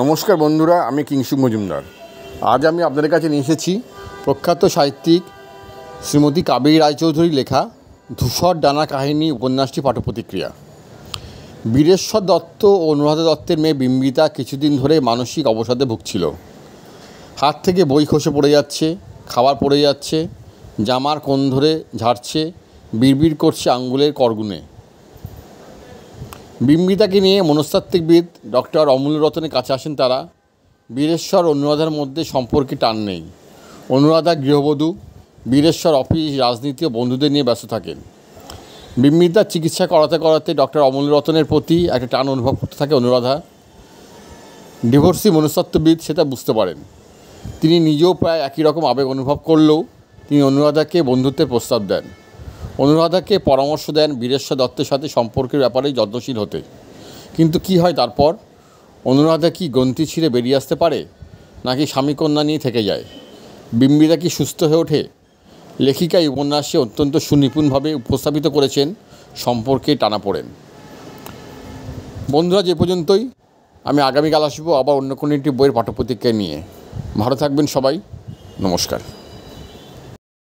নমস্কার বন্ধুরা আমি কিংসু মজুমদার আজ আমি আপনাদের কাছে নিয়ে এসেছি প্রখ্যাত সাহিত্যিক শ্রীমতী কাবেরী রায়চৌধুরী লেখা ধূসর ডানা কাহিনী উপন্যাসটি প্রতিক্রিয়া বীরেশ্বর দত্ত ও অনুরাধা দত্তের মেয়ে বিম্বিতা কিছুদিন ধরে মানসিক অবসাদে ভুগছিল হাত থেকে বই খসে পড়ে যাচ্ছে খাবার পড়ে যাচ্ছে জামার কোন ধরে ঝাড়ছে বিড়বিড় করছে আঙ্গুলের করগুনে বিম্বিতাকে নিয়ে মনস্তাত্ত্বিকবিদ ডক্টর অমূল্য রতনের কাছে আসেন তারা বীরেশ্বর অনুরাধার মধ্যে সম্পর্কে টান নেই অনুরাধা গৃহবধূ বীরেশ্বর অফিস রাজনীতি ও বন্ধুদের নিয়ে ব্যস্ত থাকেন বিম্বিতার চিকিৎসা করাতে করাতে ডক্টর অমূল্য রতনের প্রতি একটা টান অনুভব করতে থাকে অনুরাধা ডিভোর্সি মনস্তাত্ত্ববিদ সেটা বুঝতে পারেন তিনি নিজেও প্রায় একই রকম আবেগ অনুভব করলেও তিনি অনুরাধাকে বন্ধুত্বের প্রস্তাব দেন অনুরাধাকে পরামর্শ দেন বীরেশ্বর দত্তের সাথে সম্পর্কের ব্যাপারে যত্নশীল হতে কিন্তু কি হয় তারপর অনুরাধা কি গ্রন্থি ছিঁড়ে বেরিয়ে আসতে পারে নাকি স্বামী কন্যা নিয়ে থেকে যায় বিম্বিরা কি সুস্থ হয়ে ওঠে লেখিকা এই উপন্যাসে অত্যন্ত সুনিপুণভাবে উপস্থাপিত করেছেন সম্পর্কে টানা পড়েন বন্ধুরা যে পর্যন্তই আমি আগামীকাল আসবো আবার অন্য কোনো একটি বইয়ের পাঠপ্রতিক্রিয়া নিয়ে ভালো থাকবেন সবাই নমস্কার